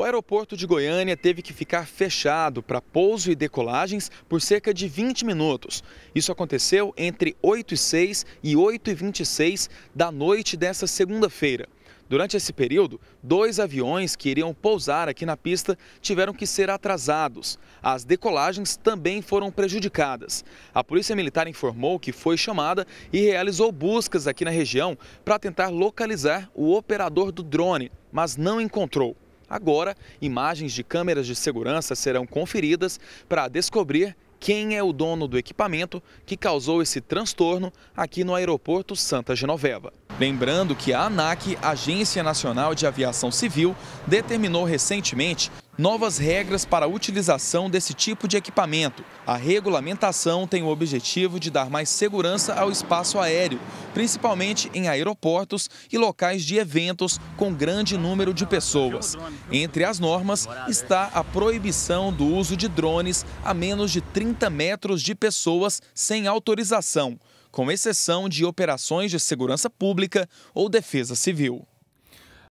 O aeroporto de Goiânia teve que ficar fechado para pouso e decolagens por cerca de 20 minutos. Isso aconteceu entre 8 e 6 e 8 e 26 da noite desta segunda-feira. Durante esse período, dois aviões que iriam pousar aqui na pista tiveram que ser atrasados. As decolagens também foram prejudicadas. A Polícia Militar informou que foi chamada e realizou buscas aqui na região para tentar localizar o operador do drone, mas não encontrou. Agora, imagens de câmeras de segurança serão conferidas para descobrir quem é o dono do equipamento que causou esse transtorno aqui no aeroporto Santa Genoveva. Lembrando que a ANAC, Agência Nacional de Aviação Civil, determinou recentemente novas regras para a utilização desse tipo de equipamento. A regulamentação tem o objetivo de dar mais segurança ao espaço aéreo, principalmente em aeroportos e locais de eventos com grande número de pessoas. Entre as normas está a proibição do uso de drones a menos de 30 metros de pessoas sem autorização, com exceção de operações de segurança pública ou defesa civil.